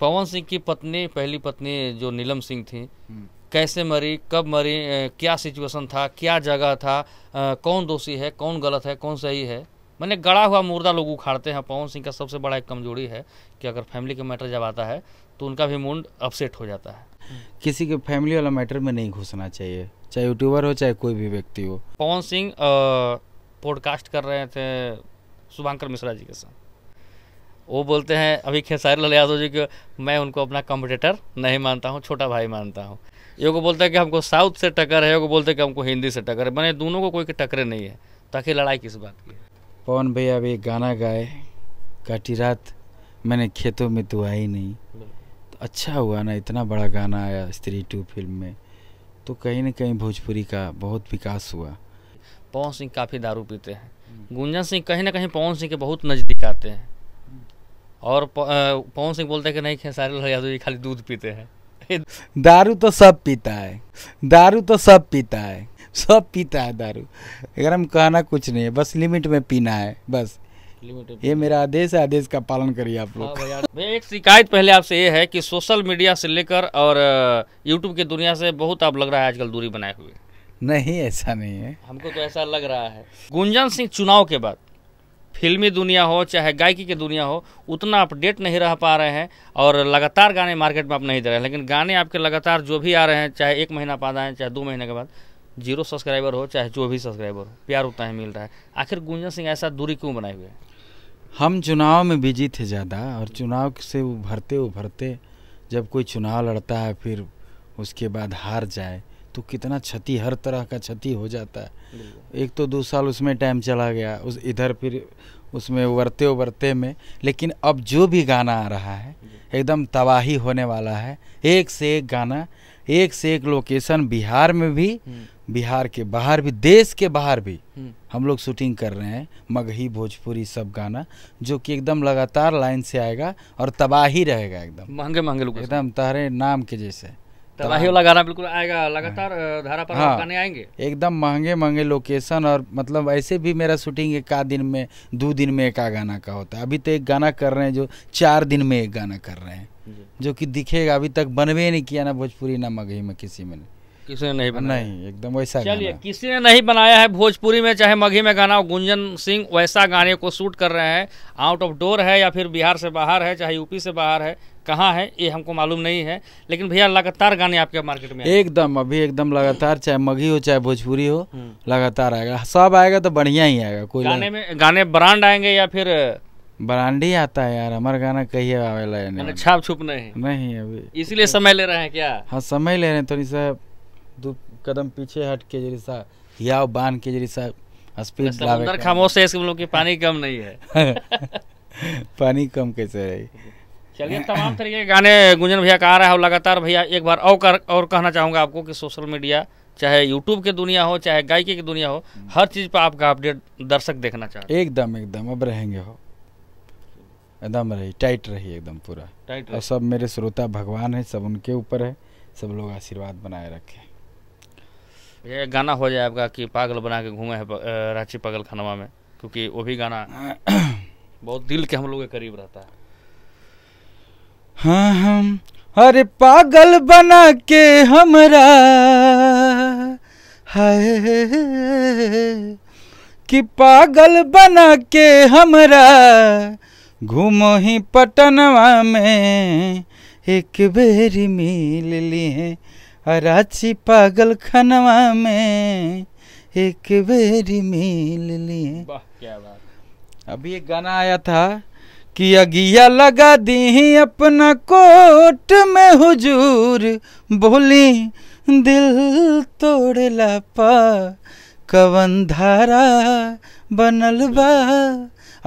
पवन सिंह की पत्नी पहली पत्नी जो नीलम सिंह थी हम्म। कैसे मरी कब मरी क्या सिचुएशन था क्या जगह था कौन दोषी है कौन गलत है कौन सही है मैंने गड़ा हुआ मुर्दा लोग उखाड़ते हैं पवन सिंह का सबसे बड़ा एक कमजोरी है कि अगर फैमिली का मैटर जब आता है तो उनका भी मूड अपसेट हो जाता है किसी के फैमिली वाला मैटर में नहीं घुसना चाहिए चाहे यूट्यूबर हो चाहे कोई भी व्यक्ति हो पवन सिंह पॉडकास्ट कर रहे थे शुभांकर मिश्रा जी के साथ वो बोलते हैं अभी खेसारी लाल यादव जी को मैं उनको अपना कॉम्पिटेटर नहीं मानता हूँ छोटा भाई मानता हूँ ये बोलता है कि हमको साउथ से टक्कर है ये बोलते हैं कि हमको हिंदी से टक्कर है मैंने दोनों को कोई टकरे नहीं है तो आखिर लड़ाई किस बात की पवन भैया अभी गाना गाए काटी रात मैंने खेतों में तो आई नहीं तो अच्छा हुआ ना इतना बड़ा गाना आया स्त्री टू फिल्म में तो कहीं ना कहीं भोजपुरी का बहुत विकास हुआ पवन सिंह काफ़ी दारू पीते हैं गुंजन सिंह कहीं ना कहीं पवन सिंह के बहुत नज़दीक आते हैं और पवन सिंह बोलते हैं कि नहीं खेसारी लाल यादव जी खाली दूध पीते हैं दारू तो सब पीता है दारू तो सब पीता है सब पीता है दारू अगर हम कहना कुछ नहीं है बस लिमिट में पीना है बस ये मेरा आदेश है आदेश का पालन करिए आप लोग हाँ भैया एक शिकायत पहले आपसे ये है कि सोशल मीडिया से लेकर और यूट्यूब की दुनिया से बहुत आप लग रहा है आजकल दूरी बनाए हुए नहीं ऐसा नहीं है हमको तो ऐसा लग रहा है गुंजन सिंह चुनाव के बाद फिल्मी दुनिया हो चाहे गायकी की दुनिया हो उतना अपडेट नहीं रह पा रहे हैं और लगातार गाने मार्केट में आप नहीं दे रहे हैं लेकिन गाने आपके लगातार जो भी आ रहे हैं चाहे एक महीना बाद आए चाहे दो महीने के बाद जीरो सब्सक्राइबर हो चाहे जो भी सब्सक्राइबर हो प्यार उतना ही मिल रहा है आखिर गुंजन सिंह ऐसा दूरी क्यों बनाए हुए हैं हम चुनाव में बिजी थे ज़्यादा और चुनाव से उभरते उभरते जब कोई चुनाव लड़ता है फिर उसके बाद हार जाए तो कितना क्षति हर तरह का क्षति हो जाता है एक तो दो साल उसमें टाइम चला गया उस इधर फिर उसमें उबरते उबरते में लेकिन अब जो भी गाना आ रहा है एकदम तबाही होने वाला है एक से एक गाना एक से एक लोकेशन बिहार में भी हम्म। बिहार के बाहर भी देश के बाहर भी हम्म। हम लोग शूटिंग कर रहे हैं मगही भोजपुरी सब गाना जो कि एकदम लगातार लाइन से आएगा और तबाही रहेगा एकदम महंगे महंगे लोग एकदम तहरे नाम के जैसे तबाही गाना बिल्कुल आएगा लगातार हाँ। धारा पर हाँ, आएंगे एकदम महंगे महंगे लोकेशन और मतलब ऐसे भी मेरा शूटिंग एक आध दिन में दो दिन में एक आ गाना का होता है अभी तो एक गाना कर रहे हैं जो चार दिन में एक गाना कर रहे हैं जो कि दिखेगा अभी तक बनवे नहीं किया ना भोजपुरी ना मगही में किसी में नहीं किसी ने नहीं बनाया नहीं एकदम वैसा चलिए किसी ने नहीं बनाया है भोजपुरी में चाहे मघी में गाना हो गुंजन सिंह वैसा गाने को शूट कर रहे हैं आउट ऑफ डोर है या फिर बिहार से बाहर है चाहे यूपी से बाहर है कहाँ है ये हमको मालूम नहीं है लेकिन भैया लगातार गाने आपके मार्केट में एकदम अभी एकदम लगातार चाहे मघी हो चाहे भोजपुरी हो हम्म। लगातार आएगा सब आएगा तो बढ़िया ही आएगा कोई गाने में गाने ब्रांड आएंगे या फिर ब्रांड ही आता है यार हमारा गाना कही मतलब छाप छुप नहीं नहीं अभी इसलिए समय ले रहे हैं क्या हाँ समय ले रहे हैं थोड़ी सा दो कदम पीछे हट के जैसा सा हियाव बांध के जैसा स्पीड समुंदर खामोश है इसमें कि पानी कम नहीं है पानी कम कैसे है चलिए तमाम तरीके के गाने गुंजन भैया का रहा है और लगातार भैया एक बार और कर, और कहना चाहूँगा आपको कि सोशल मीडिया चाहे यूट्यूब की दुनिया हो चाहे गायकी की दुनिया हो हर चीज़ पर आपका अपडेट दर्शक देखना चाहते एकदम एकदम अब रहेंगे हो एकदम रही टाइट रही एकदम पूरा टाइट और सब मेरे श्रोता भगवान है सब उनके ऊपर है सब लोग आशीर्वाद बनाए रखें ये गाना हो जाए आपका कि पागल बना के घूमे है रांची पागल खानवा में क्योंकि वो भी गाना बहुत दिल के हम लोग के करीब रहता है हाँ हम अरे पागल बना के हमरा हाय कि पागल बना के हमरा घूमो ही पटनवा में एक बेर मिल लिए अराची पागल खनवा में एक बेरी मिल लिए अभी एक गाना आया था कि अगिया लगा दी अपना कोट में हुजूर बोली दिल तोड़ लापा कवन धारा बनल बा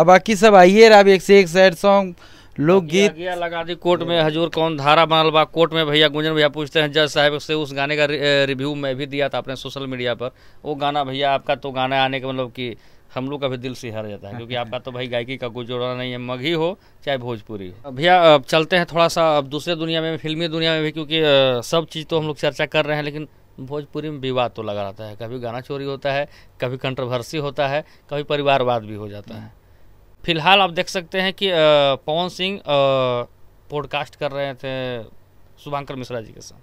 अब बाकी सब आइए अब एक से एक सैड सॉन्ग लोग गीत गया लगा दी कोर्ट में हजूर कौन धारा बनल बा कोर्ट में भैया गुंजन भैया पूछते हैं जज साहब से उस गाने का रिव्यू मैं भी दिया था अपने सोशल मीडिया पर वो गाना भैया आपका तो गाना आने का मतलब कि हम लोग का भी दिल से हार जाता है क्योंकि आपका तो भाई गायकी का कोई जोड़ा नहीं है मगही हो चाहे भोजपुरी हो भैया अब चलते हैं थोड़ा सा अब दूसरे दुनिया में फिल्मी दुनिया में भी क्योंकि सब चीज़ तो हम लोग चर्चा कर रहे हैं लेकिन भोजपुरी में विवाद तो लगा रहता है कभी गाना चोरी होता है कभी कंट्रोवर्सी होता है कभी परिवारवाद भी हो जाता है फिलहाल आप देख सकते हैं कि पवन सिंह पॉडकास्ट कर रहे थे शुभांकर मिश्रा जी के साथ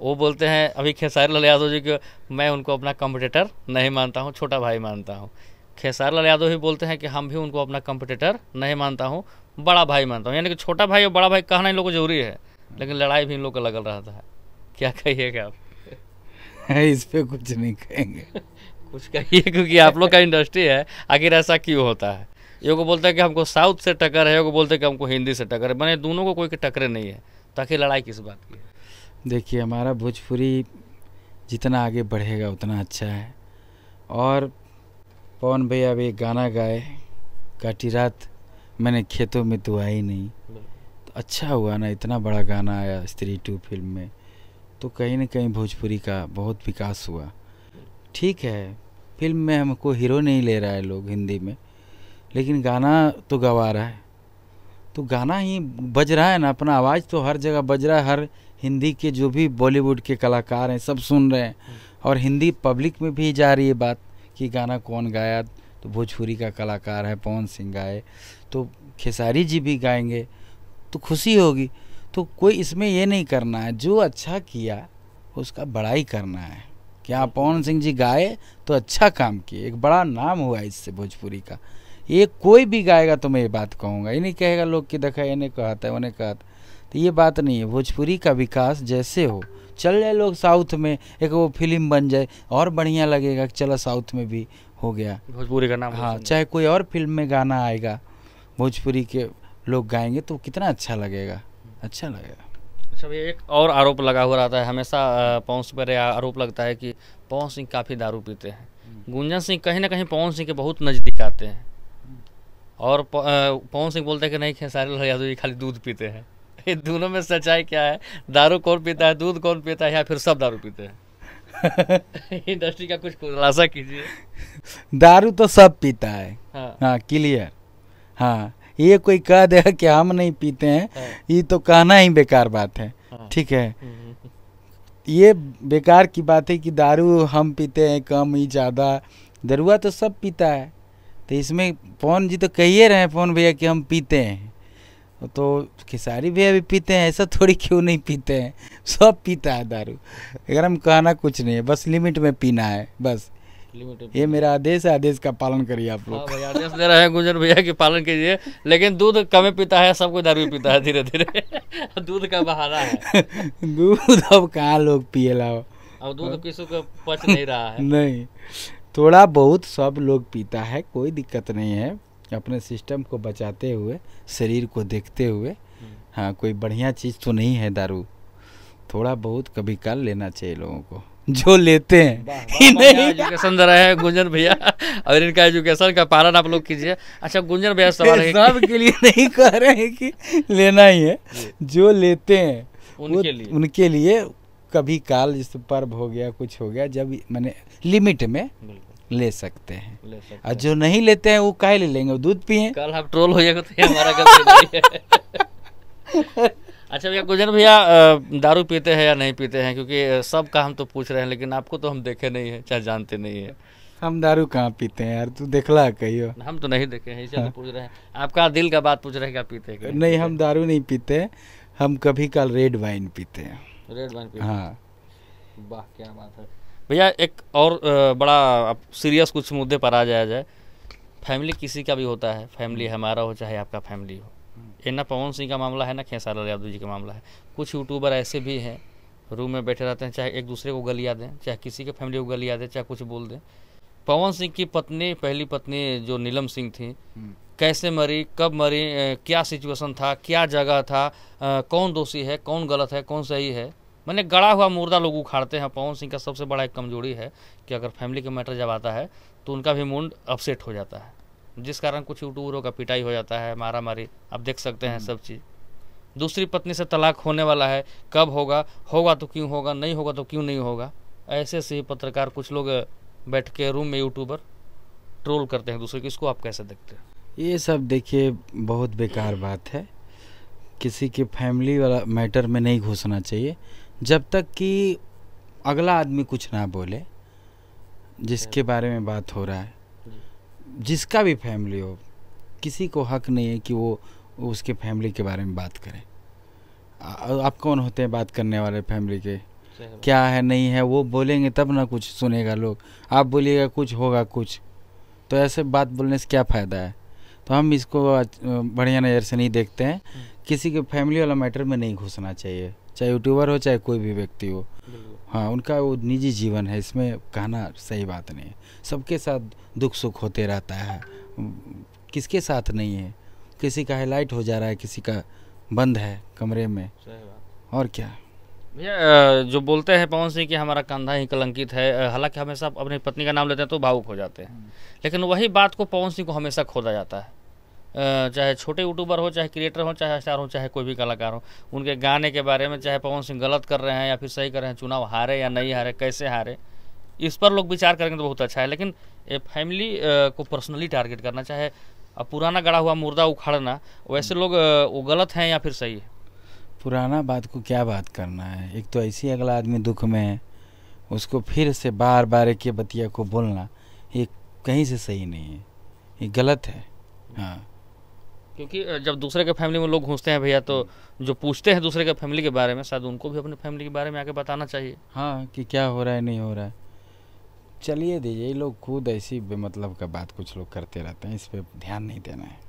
वो बोलते हैं अभी खेसारी लाल यादव जी को मैं उनको अपना कंपटीटर नहीं मानता हूँ छोटा भाई मानता हूँ खेसारी लाल यादव भी बोलते हैं कि हम भी उनको अपना कंपटीटर नहीं मानता हूँ बड़ा भाई मानता हूँ यानी कि छोटा भाई और बड़ा भाई कहना इन लोगों को जरूरी है लेकिन लड़ाई भी इन लोग का लगल रहता है क्या कहिएगा आप इस पर कुछ नहीं कहेंगे कुछ कहिए क्योंकि आप लोग का इंडस्ट्री है आखिर ऐसा क्यों होता है एगो बोलता है कि हमको साउथ से टक्कर है एगो बोलते हैं कि हमको हिंदी से टक्कर है मैंने दोनों को कोई टकरे नहीं है ताकि लड़ाई किस बात की देखिए हमारा भोजपुरी जितना आगे बढ़ेगा उतना अच्छा है और पवन भैया अब एक गाना गाए काटी रात मैंने खेतों में तो आई नहीं तो अच्छा हुआ ना इतना बड़ा गाना आया स्त्री टू फिल्म में तो कहीं ना कहीं भोजपुरी का बहुत विकास हुआ ठीक है फिल्म में हमको हीरो नहीं ले रहा है लोग हिंदी में लेकिन गाना तो गवा रहा है तो गाना ही बज रहा है ना अपना आवाज़ तो हर जगह बज रहा है हर हिंदी के जो भी बॉलीवुड के कलाकार हैं सब सुन रहे हैं हम्म। और हिंदी पब्लिक में भी जा रही है बात कि गाना कौन गाया तो भोजपुरी का कलाकार है पवन सिंह गाए तो खेसारी जी भी गाएंगे तो खुशी होगी तो कोई इसमें ये नहीं करना है जो अच्छा किया उसका बड़ाई करना है क्या हम्म। पवन सिंह जी गाए तो अच्छा काम किए एक बड़ा नाम हुआ इससे भोजपुरी का ये कोई भी गाएगा तो मैं ये बात कहूँगा ये नहीं कहेगा लोग कि देखा इन्हें कहा था उन्हें कहाता था तो ये बात नहीं है भोजपुरी का विकास जैसे हो चल जाए लोग साउथ में एक वो फिल्म बन जाए और बढ़िया लगेगा कि चलो साउथ में भी हो गया भोजपुरी का नाम हाँ चाहे कोई और फिल्म में गाना आएगा भोजपुरी के लोग गाएंगे तो कितना अच्छा लगेगा अच्छा लगेगा अच्छा भैया एक और आरोप लगा हुआ रहता है हमेशा पवन सिंह पर आरोप लगता है कि पवन सिंह काफ़ी दारू पीते हैं हम्म। गुंजन सिंह कहीं ना कहीं पवन सिंह के बहुत नज़दीक आते हैं और पवन सिंह बोलते हैं कि नहीं खेसारी यादव जी खाली दूध पीते हैं ये दोनों में सच्चाई क्या है दारू कौन पीता है दूध कौन पीता है या फिर सब दारू पीते हैं इंडस्ट्री का कुछ खुलासा कीजिए दारू तो सब पीता है हाँ, हाँ क्लियर हाँ ये कोई कह दे कि हम नहीं पीते हैं हाँ। ये तो कहना ही बेकार बात है हाँ। ठीक है हम्म, हम्म, हम्म। ये बेकार की बात है कि दारू हम पीते हैं कम ही ज़्यादा दरुआ तो सब पीता है तो इसमें पवन जी तो कह रहे हैं पवन भैया कि हम पीते हैं तो खेसारी भैया भी पीते हैं ऐसा थोड़ी क्यों नहीं पीते हैं सब पीता है दारू अगर हम कहना कुछ नहीं है बस लिमिट में पीना है बस ये मेरा आदेश है आदेश का पालन करिए आप लोग हाँ आदेश दे रहे हैं गुजर भैया की पालन कीजिए लेकिन दूध कमे पीता है सबको दारू पीता है धीरे धीरे दूध का बहाना है दूध अब कहाँ लोग पिए लाओ अब दूध किसी को पच नहीं रहा है नहीं थोड़ा बहुत सब लोग पीता है कोई दिक्कत नहीं है अपने सिस्टम को बचाते हुए शरीर को देखते हुए हाँ कोई बढ़िया चीज़ तो नहीं है दारू थोड़ा बहुत कभी काल लेना चाहिए लोगों को जो लेते हैं एजुकेशन रहे हैं गुंजन भैया और इनका एजुकेशन का पालन आप लोग कीजिए अच्छा गुंजन भैया सवाल है सब के लिए नहीं कह रहे हैं कि लेना ही है जो लेते हैं उनके लिए उनके लिए कभी काल जिस पर्व हो गया कुछ हो गया जब मैंने लिमिट में ले सकते हैं और जो नहीं लेते हैं वो काहे ले लेंगे दूध पिए कल हम ट्रोल हो जाएगा तो हमारा गलती नहीं है अच्छा भैया गुजर भैया दारू पीते हैं या नहीं पीते हैं क्योंकि सब का हम तो पूछ रहे हैं लेकिन आपको तो हम देखे नहीं है चाहे जानते नहीं है हम दारू कहाँ पीते हैं यार तू देखला कहियो हम तो नहीं देखे हैं इसे हाँ। तो पूछ रहे हैं आपका दिल का बात पूछ रहे हैं क्या पीते हैं नहीं, पीते हम दारू नहीं पीते हम कभी कल रेड वाइन पीते हैं रेड वाइन पीते हाँ वाह क्या बात है भैया एक और बड़ा अब सीरियस कुछ मुद्दे पर आ जाया जाए फैमिली किसी का भी होता है फैमिली हम्म। हमारा हो चाहे आपका फैमिली हो ये ना पवन सिंह का मामला है ना लाल यादव जी का मामला है कुछ यूट्यूबर ऐसे भी हैं रूम में बैठे रहते हैं चाहे एक दूसरे को गलिया दें चाहे किसी के फैमिली को गलिया दें चाहे कुछ बोल दें पवन सिंह की पत्नी पहली पत्नी जो नीलम सिंह थी हम्म। कैसे मरी कब मरी क्या सिचुएशन था क्या जगह था कौन दोषी है कौन गलत है कौन सही है मैंने गड़ा हुआ मुर्दा लोग उखाड़ते हैं पवन सिंह का सबसे बड़ा एक कमजोरी है कि अगर फैमिली का मैटर जब आता है तो उनका भी मूड अपसेट हो जाता है जिस कारण कुछ यूट्यूबरों का पिटाई हो जाता है मारा मारी आप देख सकते हैं हम्म। सब चीज़ दूसरी पत्नी से तलाक होने वाला है कब होगा होगा तो क्यों होगा नहीं होगा तो क्यों नहीं होगा ऐसे से पत्रकार कुछ लोग बैठ के रूम में यूट्यूबर ट्रोल करते हैं दूसरे किसको इसको आप कैसे देखते हैं ये सब देखिए बहुत बेकार बात है किसी के फैमिली वाला मैटर में नहीं घुसना चाहिए जब तक कि अगला आदमी कुछ ना बोले जिसके बारे में बात हो रहा है hmm. जिसका भी फैमिली हो किसी को हक नहीं है कि वो उसके फैमिली के बारे में बात करें आप कौन होते हैं बात करने वाले फैमिली के क्या है नहीं है वो बोलेंगे तब ना कुछ सुनेगा लोग आप बोलिएगा कुछ होगा कुछ तो ऐसे बात बोलने से क्या फ़ायदा है तो हम इसको बढ़िया नज़र से नहीं देखते हैं hmm. किसी के फैमिली वाला मैटर में नहीं घुसना चाहिए चाहे यूट्यूबर हो चाहे कोई भी व्यक्ति हो हाँ उनका वो निजी जीवन है इसमें कहना सही बात नहीं है सबके साथ दुख सुख होते रहता है किसके साथ नहीं है किसी का हाईलाइट हो जा रहा है किसी का बंद है कमरे में और क्या भैया जो बोलते हैं पवन सिंह कि हमारा कंधा ही कलंकित है हालांकि हमेशा अपनी पत्नी का नाम लेते हैं तो भावुक हो जाते हैं हम्म। लेकिन वही बात को पवन सिंह को हमेशा खोदा जाता है चाहे छोटे यूट्यूबर हो चाहे क्रिएटर हो चाहे स्टार हो चाहे कोई भी कलाकार हो उनके गाने के बारे में चाहे पवन सिंह गलत कर रहे हैं या फिर सही कर रहे हैं चुनाव हारे या नहीं हारे कैसे हारे इस पर लोग विचार करेंगे तो बहुत अच्छा है लेकिन फैमिली को पर्सनली टारगेट करना चाहे अब पुराना गड़ा हुआ मुर्दा उखाड़ना वैसे लोग वो गलत हैं या फिर सही है पुराना बात को क्या बात करना है एक तो ऐसी अगला आदमी दुख में है उसको फिर से बार बार एक बतिया को बोलना ये कहीं से सही नहीं है ये गलत है हाँ क्योंकि जब दूसरे के फैमिली में लोग घुसते हैं भैया तो हम्म। जो पूछते हैं दूसरे के फैमिली के बारे में शायद उनको भी अपने फैमिली के बारे में आके बताना चाहिए हाँ कि क्या हो रहा है नहीं हो रहा है चलिए दीजिए ये लोग खुद ऐसी बेमतलब का बात कुछ लोग करते रहते हैं इस पर ध्यान नहीं देना है